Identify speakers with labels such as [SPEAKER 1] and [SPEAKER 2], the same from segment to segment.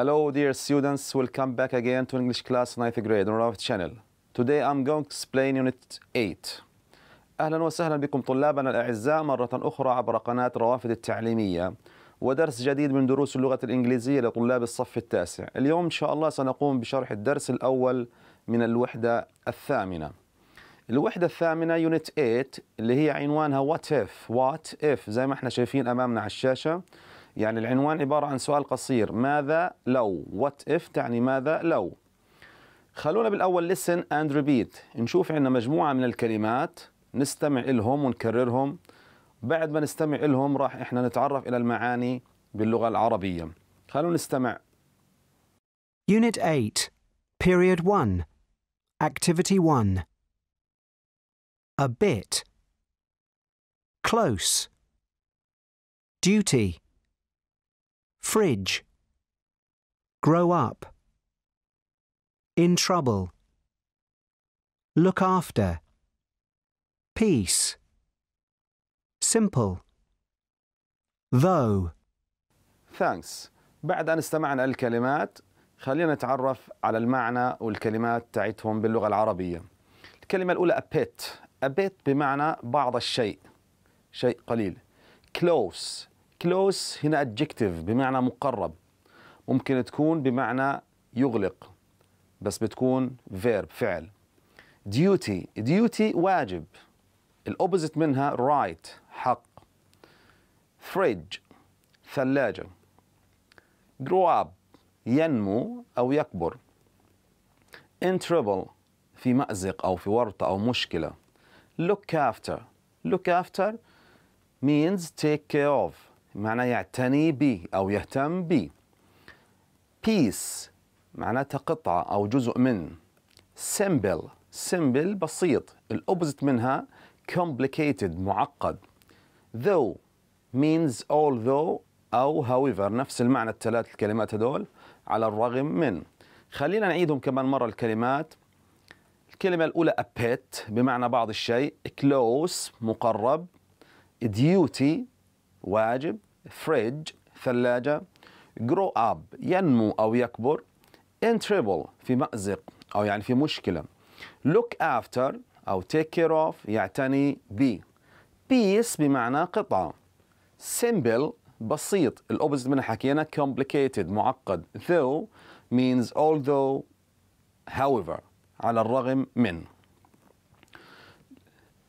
[SPEAKER 1] Hello dear students, welcome back again to English class 9th grade on our channel. Today I'm going to explain unit 8. أهلا وسهلا بكم طلابنا الأعزاء مرة أخرى عبر قناة روافد التعليمية ودرس جديد من دروس اللغة الإنجليزية لطلاب الصف التاسع. اليوم إن شاء الله سنقوم بشرح الدرس الأول من الوحدة الثامنة. الوحدة الثامنة Unit 8 اللي هي عنوانها What If What If زي ما احنا شايفين أمامنا على الشاشة. يعني العنوان عبارة عن سؤال قصير ماذا لو وات اف تعني ماذا لو خلونا بالأول listen and repeat نشوف عندنا مجموعة من الكلمات نستمع إلهم ونكررهم بعد ما نستمع إلهم راح إحنا نتعرف إلى المعاني باللغة العربية خلونا نستمع Unit 8 Period 1 Activity 1 A bit Close Duty Fridge. Grow up. In trouble. Look after. Peace. Simple. Though. Thanks. بعد أن استمعنا الكلمات خلينا نتعرف على المعنى والكلمات تاعتهم باللغة العربية الكلمة الأولى a bit a bit بمعنى بعض الشيء شيء قليل close كلوس هنا adjective بمعنى مقرب ممكن تكون بمعنى يغلق بس بتكون verb فعل duty ديوتي واجب الأوبوزيت منها right حق fridge ثلاجة grow up ينمو أو يكبر in trouble في مأزق أو في ورطة أو مشكلة look after look after means take care of معناه يعتني بي أو يهتم بي piece معناتها قطعة أو جزء من سيمبل سيمبل بسيط الأوبزيت منها complicated معقد though means although أو however نفس المعنى الثلاث الكلمات هذول على الرغم من خلينا نعيدهم كمان مرة الكلمات الكلمة الأولى a pet بمعنى بعض الشيء close مقرب duty واجب فريج ثلاجة grow up ينمو أو يكبر in trouble في مأزق أو يعني في مشكلة look after أو take care of يعتني be peace بمعنى قطعة simple بسيط الأوبزيت منها حكينا complicated معقد though means although however على الرغم من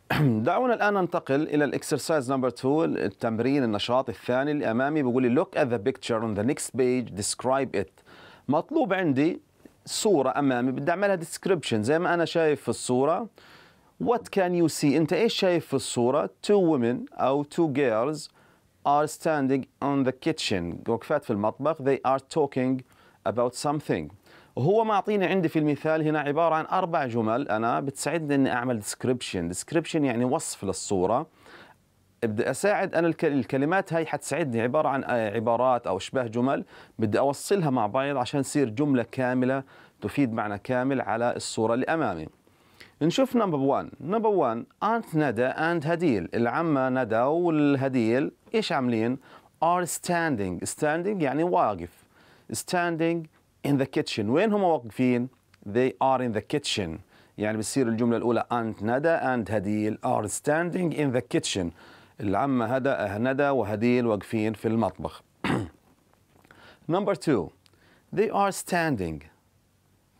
[SPEAKER 1] دعونا الان ننتقل الى الاكسرسايز نمبر 2 التمرين النشاط الثاني اللي امامي بيقول لي لوك ات ذا بيكتشر اون ذا نيكست بيج ديسكرايب ات مطلوب عندي صوره امامي بدي اعملها ديسكريبشن زي ما انا شايف في الصوره وات كان يو سي انت ايش شايف في الصوره تو وومن او تو جيرلز ار ستاندينج اون ذا كيتشن وقفات في المطبخ they ار توكينج اباوت something هو معطيني عندي في المثال هنا عبارة عن أربع جمل أنا بتساعدني إني أعمل ديسكريبشن ديسكريبشن يعني وصف للصورة بدي اساعد انا الكلمات هاي حتساعدني عباره عن آه، عبارات او اشباه جمل بدي اوصلها مع بعض عشان تصير جمله كامله تفيد معنى كامل على الصوره اللي امامي نشوف نمبر 1 نمبر 1 انت ندى اند هديل العمه ندى والهديل ايش عاملين ار ستاندينج ستاندينج يعني واقف ستاندينج in the kitchen وين هم واقفين they are in the kitchen يعني بتصير الجملة الأولى أنت ندى and هديل are standing in the kitchen العمة هدى أه ندى وهديل واقفين في المطبخ number two they are standing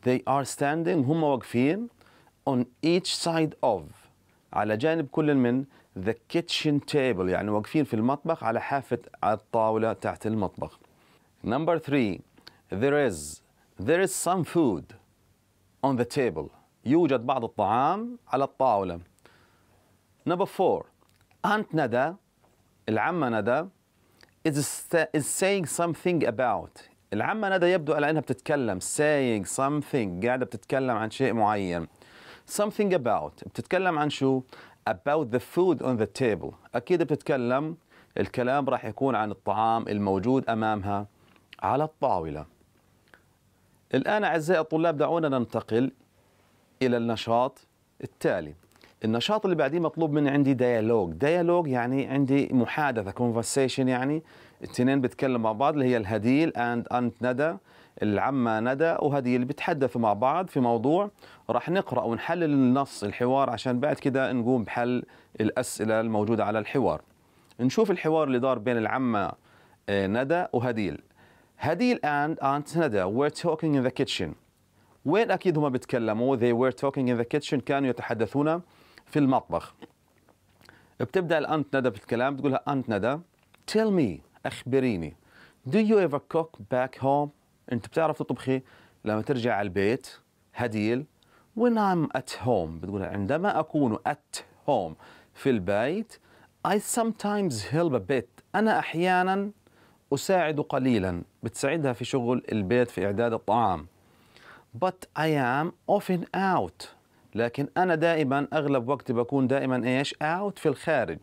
[SPEAKER 1] they are standing هم واقفين on each side of على جانب كل من the kitchen table يعني واقفين في المطبخ على حافة على الطاولة تحت المطبخ number three there is there is some food on the table يوجد بعض الطعام على الطاولة number four Aunt Nada العمة ندى is, is saying something about العمة ندى يبدو على أنها بتتكلم saying something قاعدة بتتكلم عن شيء معين something about بتتكلم عن شو about the food on the table أكيد بتتكلم الكلام راح يكون عن الطعام الموجود أمامها على الطاولة الآن أعزائي الطلاب دعونا ننتقل إلى النشاط التالي النشاط اللي بعديه مطلوب من عندي ديالوج ديالوج يعني عندي محادثة conversation يعني اثنين بيتكلموا مع بعض اللي هي الهديل اند انت ندى العمة ندى وهديل اللي بتحدثوا مع بعض في موضوع راح نقرأ ونحلل النص الحوار عشان بعد كده نقوم بحل الأسئلة الموجودة على الحوار نشوف الحوار اللي دار بين العمة آه، ندى وهديل هدي الآن أنت ندى we're talking in the kitchen وين أكيد هم بيتكلموا they were talking in the kitchen كانوا يتحدثون في المطبخ بتبدأ الأنت ندى بالكلام بتقولها أنت ندى tell me أخبريني do you ever cook back home أنت بتعرف تطبخي لما ترجع على البيت هديل when I'm at home بتقولها عندما أكون at home في البيت I sometimes help a bit أنا أحيانا أساعد قليلا بتساعدها في شغل البيت في إعداد الطعام but I am often out لكن أنا دائما أغلب وقتي بكون دائما إيش out في الخارج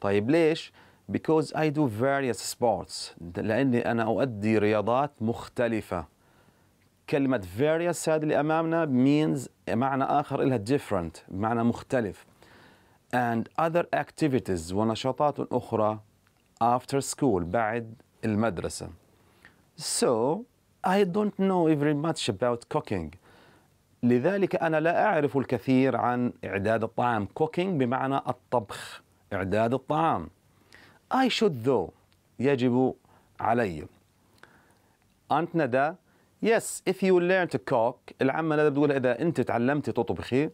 [SPEAKER 1] طيب ليش because I do various sports لأني أنا أؤدي رياضات مختلفة كلمة various هذه اللي أمامنا means معنى آخر لها different معنى مختلف and other activities ونشاطات أخرى after school بعد المدرسة So I don't know very much about cooking. لذلك أنا لا أعرف الكثير عن إعداد الطعام cooking بمعنى الطبخ إعداد الطعام I should though يجب علي أنت ندى Yes, if you learn to cook العمة ندى بتقول إذا أنت تعلمتي تطبخي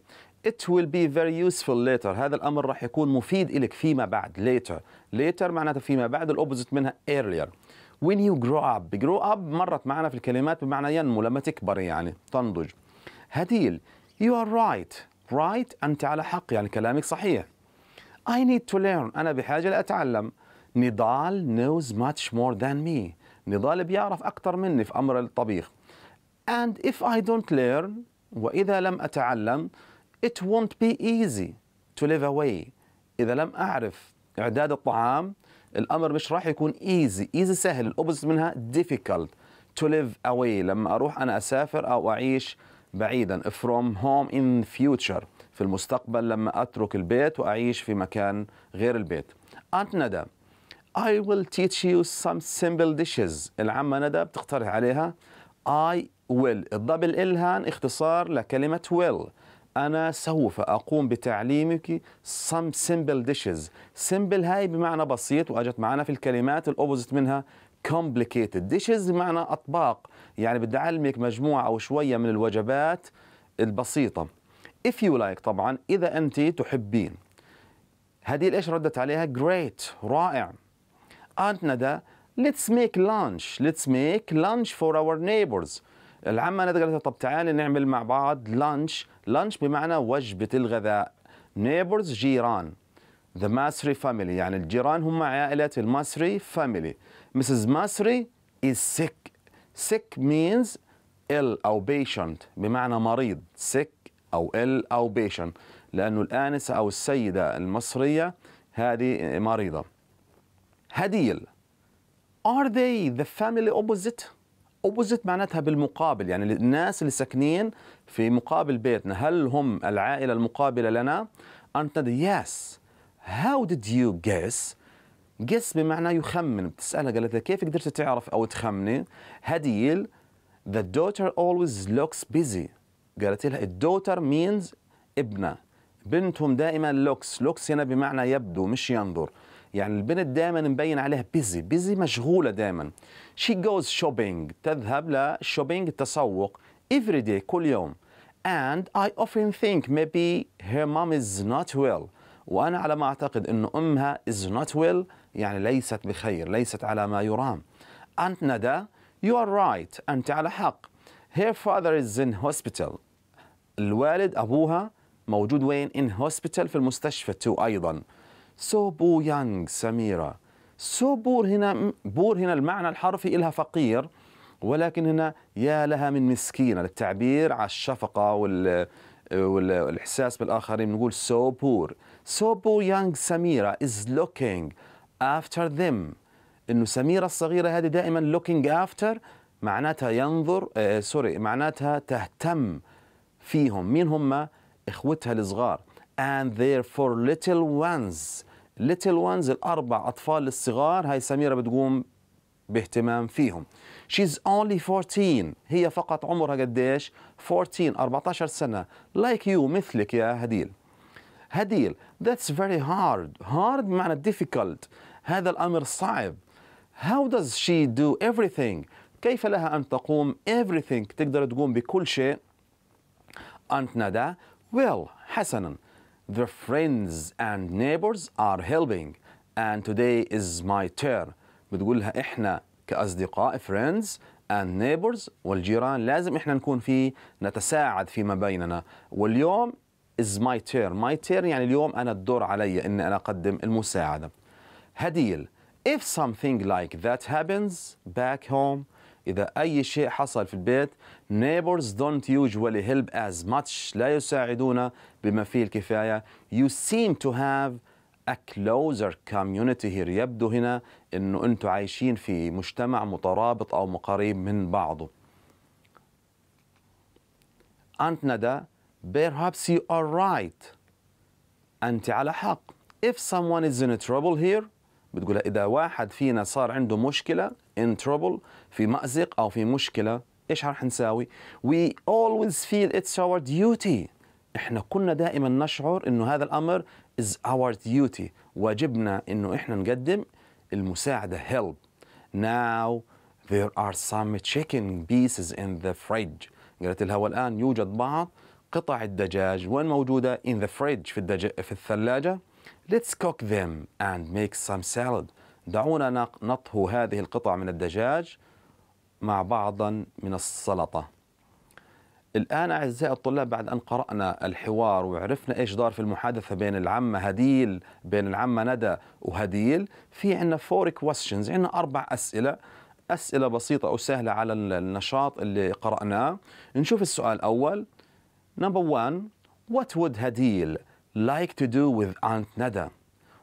[SPEAKER 1] It will be very useful later هذا الأمر راح يكون مفيد إلك فيما بعد later later معناته فيما بعد opposite منها earlier when you grow up grow up مرت معنا في الكلمات بمعنى ينمو لما تكبر يعني تنضج هديل you are right right أنت على حق يعني كلامك صحيح I need to learn أنا بحاجة لأتعلم نضال knows much more than me نضال بيعرف أكثر مني في أمر الطبيخ and if I don't learn وإذا لم أتعلم it won't be easy to live away إذا لم أعرف إعداد الطعام الامر مش راح يكون ايزي ايزي سهل الاوبوزيت منها difficult to live away لما اروح انا اسافر او اعيش بعيدا from home in future في المستقبل لما اترك البيت واعيش في مكان غير البيت انت ندى I will teach you some simple dishes العمة ندى بتقترح عليها I will الضبل إلهان اختصار لكلمة will أنا سوف أقوم بتعليمك some simple dishes simple هاي بمعنى بسيط وأجت معنا في الكلمات الأوبوزيت منها complicated dishes بمعنى أطباق يعني بدي أعلمك مجموعة أو شوية من الوجبات البسيطة if you like طبعا إذا أنت تحبين هديل إيش ردت عليها great رائع أنت ندى let's make lunch let's make lunch for our neighbors العمه ناديه قالت طب تعالي نعمل مع بعض لانش لانش بمعنى وجبه الغذاء نيبرز جيران ذا ماسري فاميلي يعني الجيران هم عائله الماسري فاميلي مسز ماسري از سيك سيك means ill او patient بمعنى مريض سيك او ill او patient لانه الانسه او السيده المصريه هذه مريضه هديل are they the family opposite اوبوزيت معناتها بالمقابل يعني الناس اللي ساكنين في مقابل بيتنا هل هم العائله المقابله لنا انت يس هاو ديد يو جيس جيس بمعنى يخمن بتسالها قالت لها كيف قدرت تعرف او تخمني هديل the daughter always looks busy قالت لها الدوتر means ابنه بنتهم دائما لوكس لوكس هنا بمعنى يبدو مش ينظر يعني البنت دائما مبين عليها بيزي بيزي مشغوله دائما شي جوز شوبينج تذهب للشوبينج التسوق افري داي كل يوم and I often think maybe her mom is not well وأنا على ما أعتقد انه أمها is not well يعني ليست بخير ليست على ما يرام أنت ندى you are right أنت على حق her father is in hospital الوالد أبوها موجود وين in hospital في المستشفى too أيضا سو بو يانغ سميرة سو بور هنا بور هنا المعنى الحرفي إلها فقير ولكن هنا يا لها من مسكينة للتعبير على الشفقة وال والإحساس بالآخرين بنقول سو بور سو بو يانغ سميرة is looking after them إنه سميرة الصغيرة هذه دائما looking after معناتها ينظر آه سوري معناتها تهتم فيهم مين هم إخوتها الصغار and their little ones ليتل وانز الأربع أطفال الصغار هاي سميرة بتقوم باهتمام فيهم She's only 14 هي فقط عمرها قديش 14 14 سنة like يو مثلك يا هديل هديل ذاتس very hard hard معنى difficult هذا الأمر صعب how does she do everything كيف لها أن تقوم everything تقدر تقوم بكل شيء أنت ندى well حسنا Their friends and neighbors are helping and today is my turn بتقولها احنا كأصدقاء friends and neighbors والجيران لازم احنا نكون في نتساعد فيما بيننا واليوم is my turn my turn يعني اليوم أنا الدور علي إني أنا أقدم المساعدة هديل if something like that happens back home إذا أي شيء حصل في البيت neighbors don't usually help as much لا يساعدون بما فيه الكفاية you seem to have a closer community here يبدو هنا أنه أنتم عايشين في مجتمع مترابط أو مقريب من بعضه أنت ندى perhaps you are right أنت على حق if someone is in trouble here بتقول اذا واحد فينا صار عنده مشكله ان ترابل في مازق او في مشكله ايش راح نساوي؟ وي اولويز فيل اتس اور ديوتي احنا كنا دائما نشعر انه هذا الامر از اور ديوتي واجبنا انه احنا نقدم المساعده هيلب ناو there are some chicken pieces in the fridge قالت لها والآن يوجد بعض قطع الدجاج وين موجودة in the fridge في, الدج... في الثلاجة Let's cook them and make some salad. دعونا نطهو هذه القطع من الدجاج مع بعضا من السلطة. الآن أعزائي الطلاب بعد أن قرأنا الحوار وعرفنا إيش دار في المحادثة بين العمة هديل بين العمة ندى وهديل في عندنا فور questions عندنا أربع أسئلة أسئلة بسيطة أو سهلة على النشاط اللي قرأناه نشوف السؤال الأول Number one What would هديل like to do with Aunt Nada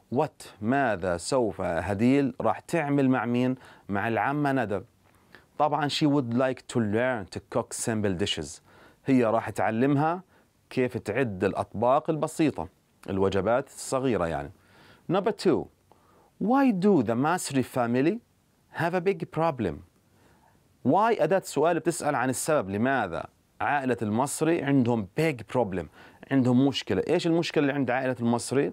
[SPEAKER 1] what ماذا سوف هديل راح تعمل مع مين مع العمة ندى طبعا she would like to learn to cook simple dishes هي راح تعلمها كيف تعد الأطباق البسيطة الوجبات الصغيرة يعني number two why do the Masri family have a big problem why أداة سؤال بتسأل عن السبب لماذا عائلة المصري عندهم big problem عندهم مشكله ايش المشكله اللي عند عائله المصري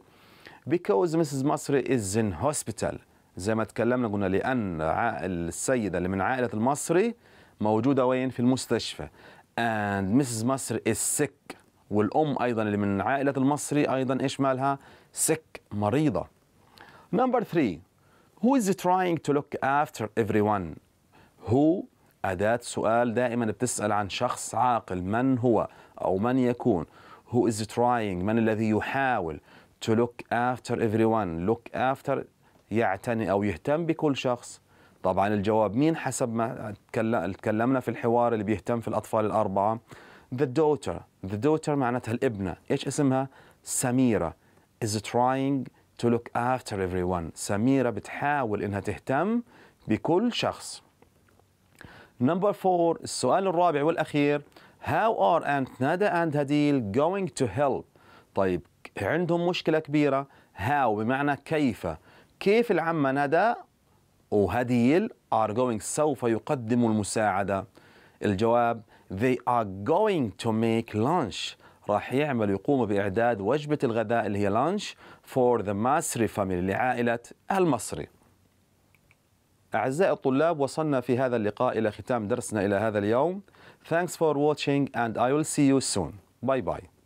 [SPEAKER 1] because Mrs. مصري is in hospital زي ما تكلمنا قلنا لان السيده اللي من عائله المصري موجوده وين في المستشفى and Mrs. مصري is sick والام ايضا اللي من عائله المصري ايضا ايش مالها sick مريضه number 3 who is trying to look after everyone who أداة سؤال دائما بتسأل عن شخص عاقل من هو أو من يكون who is trying من الذي يحاول to look after everyone look after يعتني أو يهتم بكل شخص طبعا الجواب مين حسب ما تكلمنا في الحوار اللي بيهتم في الأطفال الأربعة the daughter the daughter معناتها الابنة إيش اسمها سميرة is trying to look after everyone سميرة بتحاول إنها تهتم بكل شخص نمبر فور السؤال الرابع والأخير How are Aunt Nada and Hadil going to help? طيب عندهم مشكلة كبيرة How بمعنى كيف كيف العمة ندى وهديل are going سوف يقدموا المساعدة الجواب They are going to make lunch راح يعمل يقوم بإعداد وجبة الغداء اللي هي lunch for the Masri family لعائلة المصري أعزائي الطلاب وصلنا في هذا اللقاء إلى ختام درسنا إلى هذا اليوم Thanks for watching and I will see you soon. Bye-bye.